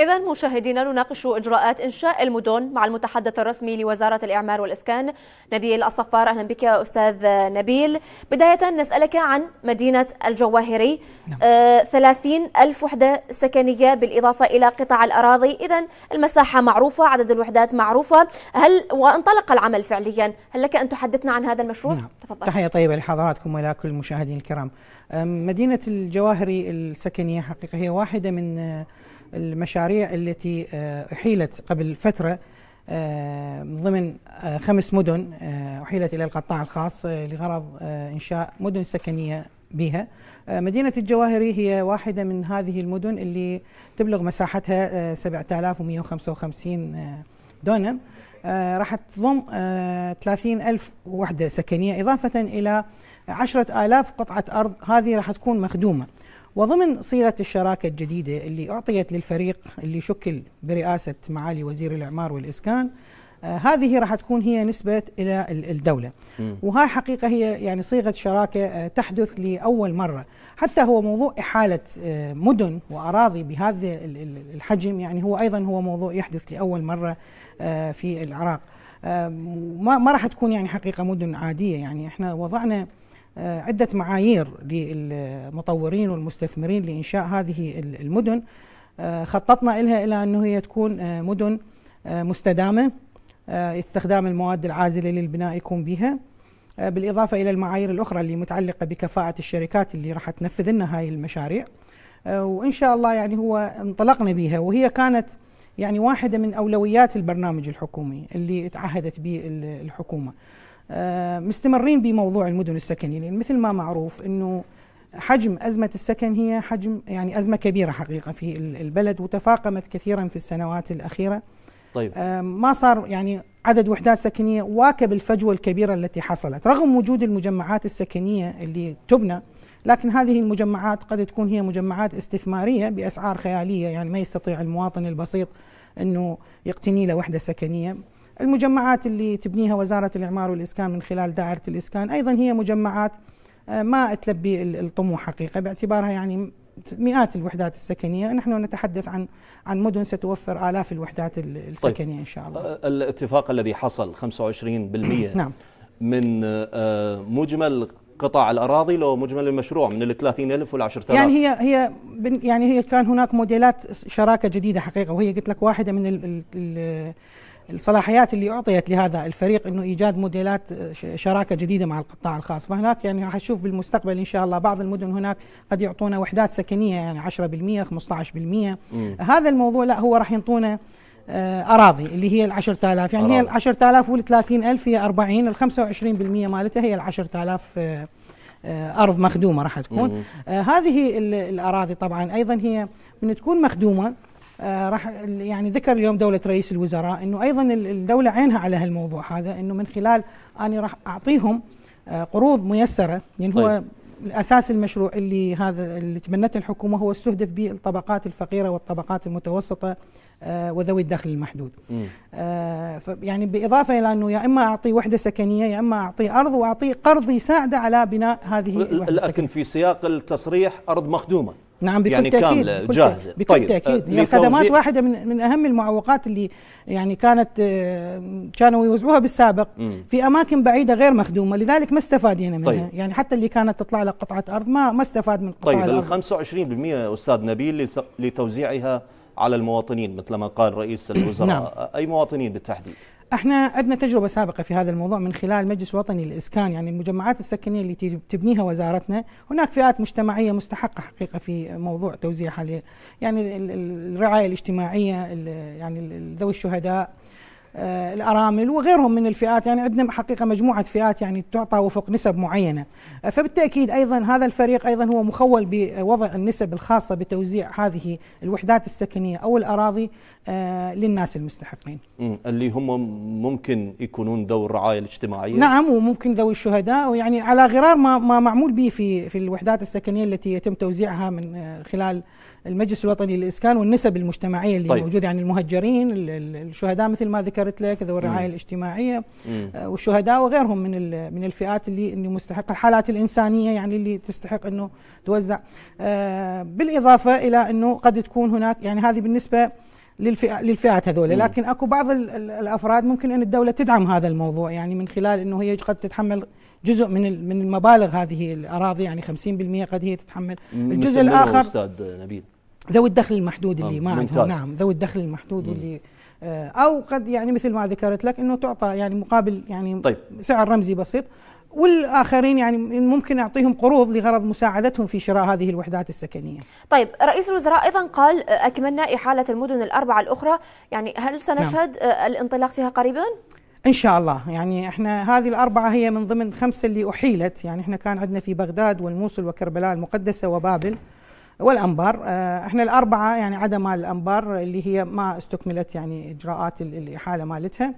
إذا مشاهدينا نناقش إجراءات إنشاء المدن مع المتحدث الرسمي لوزارة الإعمار والإسكان نبيل الصفار أهلا بك يا أستاذ نبيل بداية نسألك عن مدينة الجواهري نعم. آه، ألف وحدة سكنية بالإضافة إلى قطع الأراضي إذا المساحة معروفة عدد الوحدات معروفة هل وانطلق العمل فعليا هل لك أن تحدثنا عن هذا المشروع؟ نعم. تفضل تحية طيبة لحضراتكم ولكل كل المشاهدين الكرام آه، مدينة الجواهري السكنية حقيقة هي واحدة من آه، المشاريع التي آه، أحيلت قبل فترة آه، ضمن آه، خمس مدن أحيلت إلى القطاع الخاص لغرض إنشاء مدن سكنية بها مدينة الجواهري هي واحدة من هذه المدن اللي تبلغ مساحتها 7155 دونم راح تضم 30 ألف وحدة سكنية إضافة إلى 10000 قطعة أرض هذه راح تكون مخدومة وضمن صيغه الشراكه الجديده اللي اعطيت للفريق اللي شكل برئاسه معالي وزير الاعمار والاسكان آه هذه راح تكون هي نسبة إلى الدولة م. وهاي حقيقة هي يعني صيغة شراكة آه تحدث لأول مرة حتى هو موضوع إحالة آه مدن وأراضي بهذا الحجم يعني هو أيضا هو موضوع يحدث لأول مرة آه، في العراق آه، ما, ما راح تكون يعني حقيقة مدن عادية يعني إحنا وضعنا آه، عدة معايير للمطورين والمستثمرين لإنشاء هذه المدن آه، خططنا لها إلى أنه هي تكون آه، مدن مستدامة استخدام المواد العازلة للبناء يكون بها بالإضافة إلى المعايير الأخرى اللي متعلقة بكفاءة الشركات اللي راح تنفذ لنا هاي المشاريع وإن شاء الله يعني هو انطلقنا بها وهي كانت يعني واحدة من أولويات البرنامج الحكومي اللي تعهدت به الحكومة آه، مستمرين بموضوع المدن السكنية يعني مثل ما معروف أنه حجم أزمة السكن هي حجم يعني أزمة كبيرة حقيقة في البلد وتفاقمت كثيرا في السنوات الأخيرة طيب آه، ما صار يعني عدد وحدات سكنية واكب الفجوة الكبيرة التي حصلت رغم وجود المجمعات السكنية اللي تبنى لكن هذه المجمعات قد تكون هي مجمعات استثمارية بأسعار خيالية يعني ما يستطيع المواطن البسيط أنه يقتني له وحدة سكنية المجمعات اللي تبنيها وزارة الإعمار والإسكان من خلال دائرة الإسكان أيضا هي مجمعات آه، ما تلبي الطموح حقيقة باعتبارها يعني مئات الوحدات السكنيه، نحن نتحدث عن عن مدن ستوفر الاف الوحدات طيب، السكنيه طيب. ان شاء الله. آه، الاتفاق الذي حصل 25% نعم. من آه، مجمل قطاع الاراضي لو مجمل المشروع من ال 30000 وال 10000 يعني هي هي يعني هي كان هناك موديلات شراكه جديده حقيقه وهي قلت لك واحده من ال ال الصلاحيات اللي اعطيت لهذا الفريق انه ايجاد موديلات آه، شراكه جديده مع القطاع الخاص فهناك يعني راح نشوف بالمستقبل ان شاء الله بعض المدن هناك قد يعطونا وحدات سكنيه يعني 10% 15% هذا الموضوع لا هو راح ينطونا آه، اراضي اللي هي ال 10000 يعني أراضي. هي ال 10000 وال 30000 هي 40 ال 25% مالتها هي ال 10000 آه، ارض مخدومه راح تكون آه هذه الاراضي طبعا ايضا هي من تكون مخدومه آه، راح يعني ذكر اليوم دولة رئيس الوزراء أنه أيضا الدولة عينها على هالموضوع هذا أنه من خلال اني راح أعطيهم آه، قروض ميسرة يعني هو طيب. الاساس المشروع اللي هذا اللي تبنته الحكومه هو استهدف به الطبقات الفقيره والطبقات المتوسطه آه، وذوي الدخل المحدود. يعني بالاضافه الى انه يا اما اعطيه وحده سكنيه يا اما اعطيه ارض واعطيه قرض يساعده على بناء هذه لكن السكنية. في سياق التصريح ارض مخدومه. نعم بكل يعني تأكيد كاملة بكل جاهزة بكل طيب تأكيد هي خدمات واحدة من من أهم المعوقات اللي يعني كانت آه، كانوا يوزعوها بالسابق في أماكن بعيدة غير مخدومة لذلك ما استفادينا يعني منها طيب. يعني حتى اللي كانت تطلع له قطعة أرض ما ما استفاد من قطعة طيب ال 25% أستاذ نبيل لتوزيعها على المواطنين مثل ما قال رئيس الوزراء نعم. أي مواطنين بالتحديد احنا عندنا تجربه سابقه في هذا الموضوع من خلال مجلس وطني للاسكان يعني المجمعات السكنيه اللي تبنيها وزارتنا هناك فئات مجتمعيه مستحقه حقيقه في موضوع توزيعها يعني الرعايه الاجتماعيه يعني ذوي الشهداء آه، الارامل وغيرهم من الفئات يعني عندنا حقيقه مجموعه فئات يعني تعطى وفق نسب معينه آه، فبالتاكيد ايضا هذا الفريق ايضا هو مخول بوضع النسب الخاصه بتوزيع هذه الوحدات السكنيه او الاراضي آه، للناس المستحقين اللي هم ممكن يكونون ذوي الرعايه الاجتماعيه نعم وممكن ذوي الشهداء ويعني على غرار ما ما معمول به في في الوحدات السكنيه التي يتم توزيعها من خلال المجلس الوطني للاسكان والنسب المجتمعيه اللي طيب. موجوده يعني المهجرين الشهداء مثل ما ذكرت لك ذوي الرعايه الاجتماعيه آه، والشهداء وغيرهم من من الفئات اللي اللي مستحقه الحالات الانسانيه يعني اللي تستحق انه توزع آه، بالاضافه الى انه قد تكون هناك يعني هذه بالنسبه للفئة للفئات هذول لكن اكو بعض الافراد ممكن ان الدوله تدعم هذا الموضوع يعني من خلال انه هي قد تتحمل جزء من من المبالغ هذه الاراضي يعني 50% قد هي تتحمل الجزء الاخر استاذ نبيل ذوي الدخل المحدود اللي آه، ما عندهم نعم ذوي الدخل المحدود مم. اللي آه، او قد يعني مثل ما ذكرت لك انه تعطى يعني مقابل يعني طيب. سعر رمزي بسيط والاخرين يعني ممكن اعطيهم قروض لغرض مساعدتهم في شراء هذه الوحدات السكنيه. طيب رئيس الوزراء ايضا قال اكملنا آه، احاله المدن الاربعه الاخرى، يعني هل نعم. سنشهد نعم. الانطلاق فيها قريبا؟ ان شاء الله يعني احنا هذه الاربعه هي من ضمن خمسه اللي احيلت يعني احنا كان عندنا في بغداد والموصل وكربلاء المقدسه وبابل والانبار آه، احنا الاربعه يعني عدا مال الانبار اللي هي ما استكملت يعني اجراءات الاحاله مالتها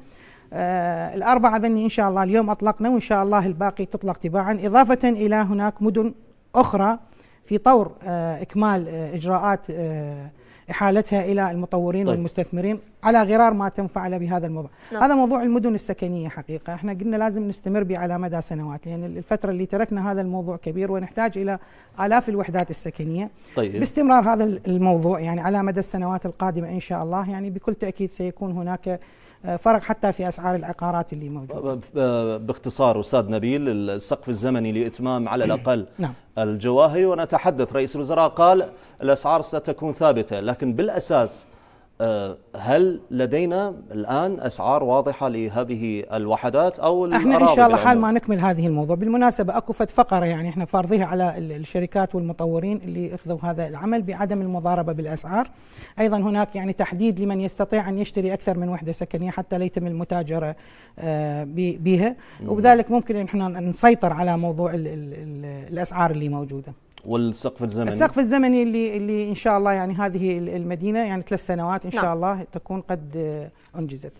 آه الأربعة ذني إن شاء الله اليوم أطلقنا وإن شاء الله الباقي تطلق تباعا إضافة إلى هناك مدن أخرى في طور آه إكمال آه إجراءات آه، إحالتها إلى المطورين طيب. والمستثمرين على غرار ما تم فعله بهذا الموضوع نعم. هذا موضوع المدن السكنية حقيقة احنا قلنا لازم نستمر به على مدى سنوات لأن يعني الفترة اللي تركنا هذا الموضوع كبير ونحتاج إلى آلاف الوحدات السكنية طيب. باستمرار هذا الموضوع يعني على مدى السنوات القادمة إن شاء الله يعني بكل تأكيد سيكون هناك آه، فرق حتى في اسعار العقارات اللي موجوده. باختصار استاذ نبيل السقف الزمني لاتمام على نعم. الاقل نعم. الجواهري ونتحدث رئيس الوزراء قال الاسعار ستكون ثابته لكن بالاساس آه، هل لدينا الآن أسعار واضحة لهذه الوحدات أو احنا إن شاء الله حال ما نكمل هذه الموضوع بالمناسبة أكو فقرة يعني احنا فارضيها على الشركات والمطورين اللي أخذوا هذا العمل بعدم المضاربة بالأسعار أيضا هناك يعني تحديد لمن يستطيع أن يشتري أكثر من وحدة سكنية حتى لا يتم المتاجرة آه، بها وبذلك ممكن احنا نسيطر على موضوع الأسعار اللي موجودة والسقف الزمني السقف الزمني اللي اللي ان شاء الله يعني هذه المدينه يعني ثلاث سنوات ان نعم. شاء الله تكون قد انجزت